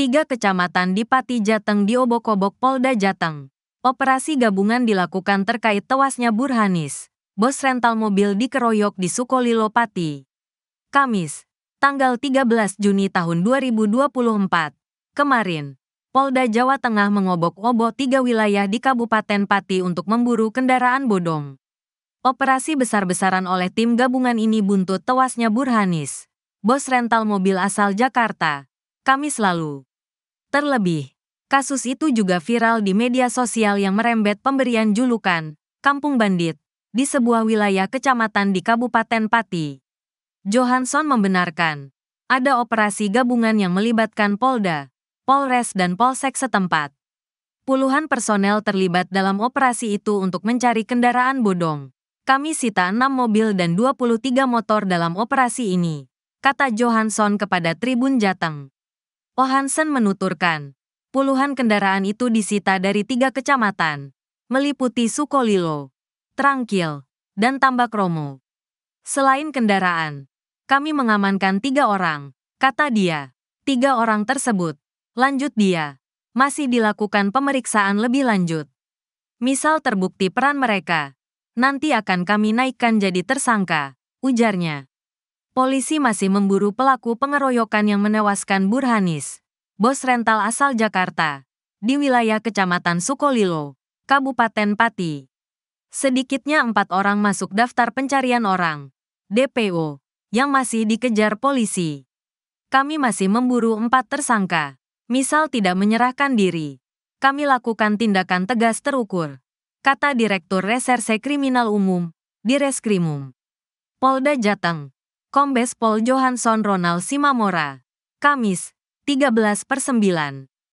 tiga kecamatan di Pati Jateng di obok Polda Jateng. Operasi gabungan dilakukan terkait tewasnya Burhanis, bos rental mobil dikeroyok di Sukolilo Pati. Kamis, tanggal 13 Juni tahun 2024. Kemarin, Polda Jawa Tengah mengobok-obok tiga wilayah di Kabupaten Pati untuk memburu kendaraan bodong. Operasi besar-besaran oleh tim gabungan ini buntut tewasnya Burhanis, bos rental mobil asal Jakarta, Kamis lalu. Terlebih, kasus itu juga viral di media sosial yang merembet pemberian julukan Kampung Bandit di sebuah wilayah kecamatan di Kabupaten Pati. Johansson membenarkan ada operasi gabungan yang melibatkan Polda, Polres dan Polsek setempat. Puluhan personel terlibat dalam operasi itu untuk mencari kendaraan bodong. Kami sita enam mobil dan 23 motor dalam operasi ini, kata Johansson kepada Tribun Jateng. Ohansen menuturkan, puluhan kendaraan itu disita dari tiga kecamatan, meliputi Sukolilo, Trangkil, dan Tambakromo. Selain kendaraan, kami mengamankan tiga orang, kata dia. Tiga orang tersebut, lanjut dia, masih dilakukan pemeriksaan lebih lanjut. Misal terbukti peran mereka, nanti akan kami naikkan jadi tersangka, ujarnya polisi masih memburu pelaku pengeroyokan yang menewaskan Burhanis, bos rental asal Jakarta, di wilayah Kecamatan Sukolilo, Kabupaten Pati. Sedikitnya empat orang masuk daftar pencarian orang, DPO, yang masih dikejar polisi. Kami masih memburu empat tersangka, misal tidak menyerahkan diri. Kami lakukan tindakan tegas terukur, kata Direktur Reserse Kriminal Umum, Direskrimum. Polda Jateng. Kombes Pol Johansson Ronald Simamora, Kamis, 13 per 9.